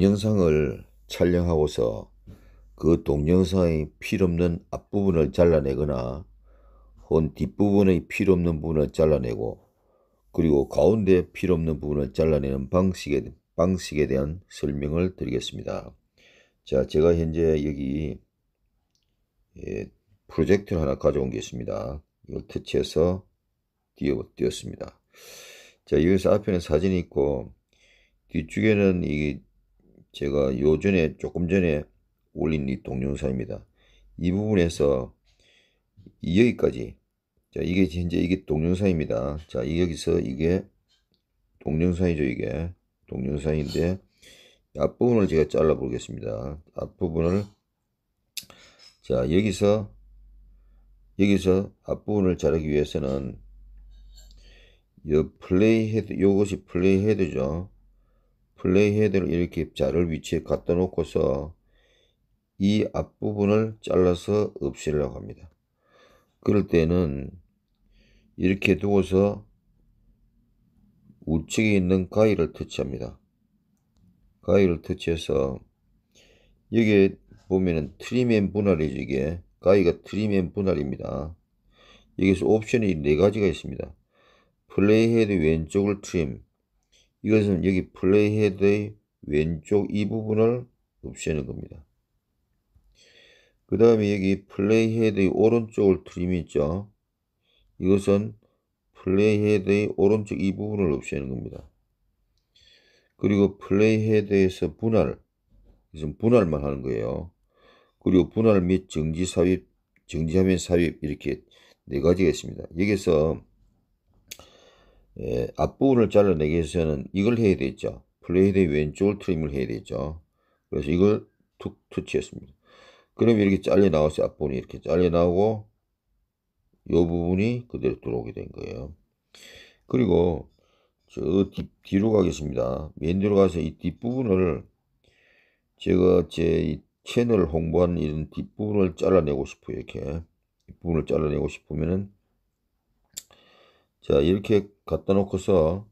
동영상을 촬영하고서 그 동영상의 필요없는 앞부분을 잘라내거나 혹은 뒷부분의 필요없는 부분을 잘라내고 그리고 가운데 필요없는 부분을 잘라내는 방식에, 방식에 대한 설명을 드리겠습니다. 자, 제가 현재 여기 예, 프로젝트를 하나 가져온 게 있습니다. 이걸 터치해서 띄워, 띄웠습니다. 자, 여기서 앞에는 사진이 있고 뒤쪽에는 이게 제가 요전에 조금 전에 올린 이 동영상입니다. 이 부분에서 여기까지 자 이게 현재 이게 동영상입니다. 자 여기서 이게 동영상이죠 이게 동영상인데 앞부분을 제가 잘라 보겠습니다. 앞부분을 자 여기서 여기서 앞부분을 자르기 위해서는 요 플레이 헤드 요것이 플레이 헤드죠. 플레이헤드를 이렇게 자를 위치에 갖다 놓고서 이 앞부분을 잘라서 없애려고 합니다. 그럴 때는 이렇게 두고서 우측에 있는 가위를 터치합니다. 가위를 터치해서 여기에 보면은 트림앤 분할이죠 이게 가위가 트림앤 분할입니다. 여기서 옵션이 네가지가 있습니다. 플레이헤드 왼쪽을 트림 이것은 여기 플레이헤드의 왼쪽 이 부분을 없애는 겁니다. 그 다음에 여기 플레이헤드의 오른쪽을 트림 있죠. 이것은 플레이헤드의 오른쪽 이 부분을 없애는 겁니다. 그리고 플레이헤드에서 분할, 이것은 분할만 하는 거예요. 그리고 분할 및 정지 삽입, 정지 하면 삽입 이렇게 네 가지가 있습니다. 여기서 예, 앞부분을 잘라내기 위해서는 네 이걸 해야 되겠죠. 플레이드 왼쪽을 트림을 해야 되겠죠. 그래서 이걸 툭 터치했습니다. 그럼 이렇게 잘려 나왔어요. 앞부분이 이렇게 잘려 나오고 이 부분이 그대로 들어오게 된 거예요. 그리고 저 뒤, 뒤로 가겠습니다. 맨 뒤로 가서 이 뒷부분을 제가 제채널 홍보하는 이런 뒷부분을 잘라내고 싶어요. 이렇게 뒷부분을 잘라내고 싶으면은 자 이렇게 갖다 놓고서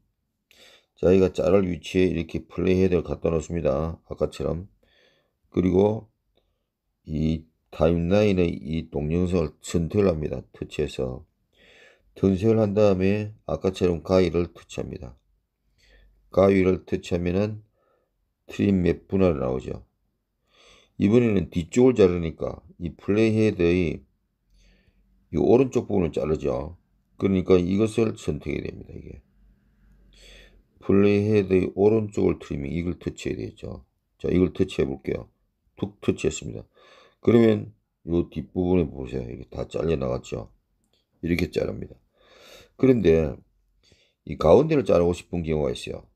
자기가 자를 위치에 이렇게 플레이 헤드를 갖다 놓습니다. 아까처럼. 그리고 이 타임라인의 이 동영상을 선택을 합니다. 터치해서. 선택을 한 다음에 아까처럼 가위를 터치합니다. 가위를 터치하면은 트림 맵 분할이 나오죠. 이번에는 뒤쪽을 자르니까 이 플레이 헤드의 이 오른쪽 부분을 자르죠. 그러니까 이것을 선택해야 됩니다. 이게 플레이 헤드의 오른쪽을 트리밍 이걸 터치해야 되죠. 겠자 이걸 터치해 볼게요. 툭 터치했습니다. 그러면 이 뒷부분에 보세요. 이게 다 잘려 나갔죠. 이렇게 자릅니다. 그런데 이 가운데를 자르고 싶은 경우가 있어요.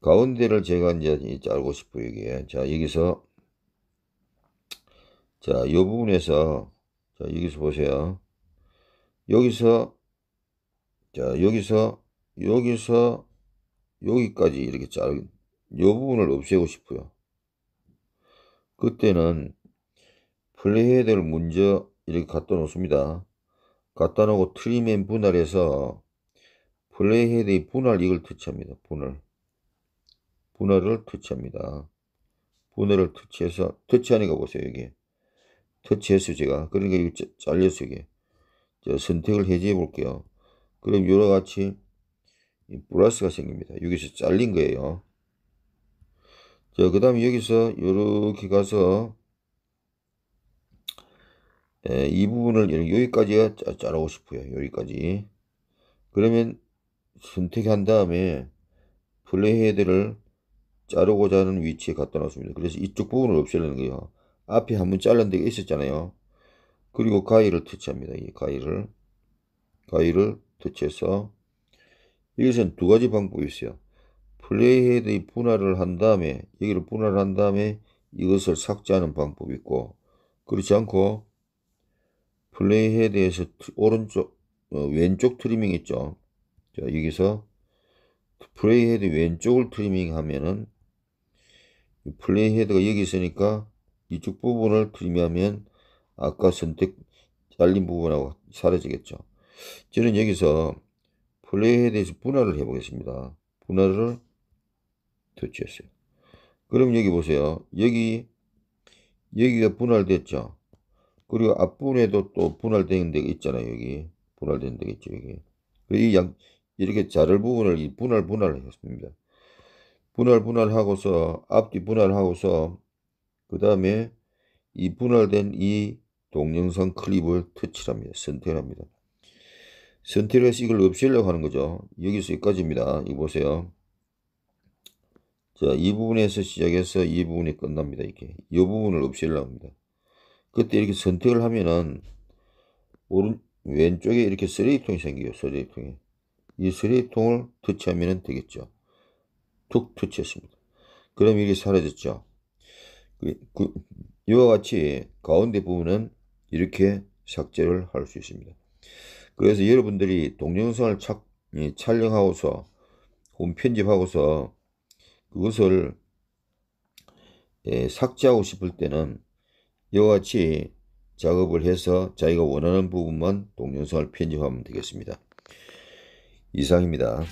가운데를 제가 이제 자르고 싶어요. 여기에. 자 여기서 자 이 부분에서 자 여기서 보세요. 여기서 자, 여기서, 여기서, 여기까지 이렇게 자르, 요 부분을 없애고 싶어요. 그때는 플레이헤드를 먼저 이렇게 갖다 놓습니다. 갖다 놓고 트림맨 분할해서 플레이헤드의 분할 이걸 터치합니다. 분할. 분할을 터치합니다. 분할을 터치해서, 터치하니까 보세요, 여기. 터치했어요, 제가. 그러니까 이거 잘렸어요, 이게. 자, 선택을 해제해 볼게요. 그럼 요런같이 플러스가 생깁니다. 여기서 잘린 거예요. 자, 그 다음에 여기서 이렇게 가서 에, 이 부분을 여기까지가 자르고 싶어요. 여기까지. 그러면 선택한 다음에 플레이 헤드를 자르고자 하는 위치에 갖다 놓습니다 그래서 이쪽 부분을 없애려는 거예요. 앞에 한번 잘른 데가 있었잖아요. 그리고 가위를 터치합니다. 이 가위를 가위를 대체서 이것은 두 가지 방법이 있어요. 플레이헤드의 분할을 한 다음에 여기를 분할한 다음에 이것을 삭제하는 방법이 있고 그렇지 않고 플레이헤드에서 오른쪽 어, 왼쪽 트리밍 있죠. 자 여기서 플레이헤드 왼쪽을 트리밍하면은 플레이헤드가 여기 있으니까 이쪽 부분을 트리밍하면 아까 선택 잘린 부분하고 사라지겠죠. 저는 여기서 플레이에 대해서 분할을 해보겠습니다. 분할을 터치했어요. 그럼 여기 보세요. 여기 여기가 분할됐죠. 그리고 앞분에도 부또 분할된 데가 있잖아요. 여기 분할된 데가 있죠. 여기 그 이양 이렇게 자를 부분을 분할 분할을 했습니다. 분할 분할하고서 앞뒤 분할하고서 그 다음에 이 분할된 이 동영상 클립을 터치합니다. 선택합니다. 선택해서 이걸 없애려고 하는 거죠. 여기서 여기까지입니다. 이거 보세요. 자, 이 부분에서 시작해서 이 부분이 끝납니다. 이렇게. 이 부분을 없애려고 합니다. 그때 이렇게 선택을 하면은, 오른, 왼쪽에 이렇게 쓰레기통이 생겨요. 쓰레기통에이 쓰레기통을 터치하면 되겠죠. 툭 터치했습니다. 그럼 이게 사라졌죠. 그, 그, 이와 같이 가운데 부분은 이렇게 삭제를 할 수 있습니다. 그래서 여러분들이 동영상을 착, 예, 촬영하고서 혹은 편집하고서 그것을 예, 삭제하고 싶을 때는 이와 같이 작업을 해서 자기가 원하는 부분만 동영상을 편집하면 되겠습니다. 이상입니다.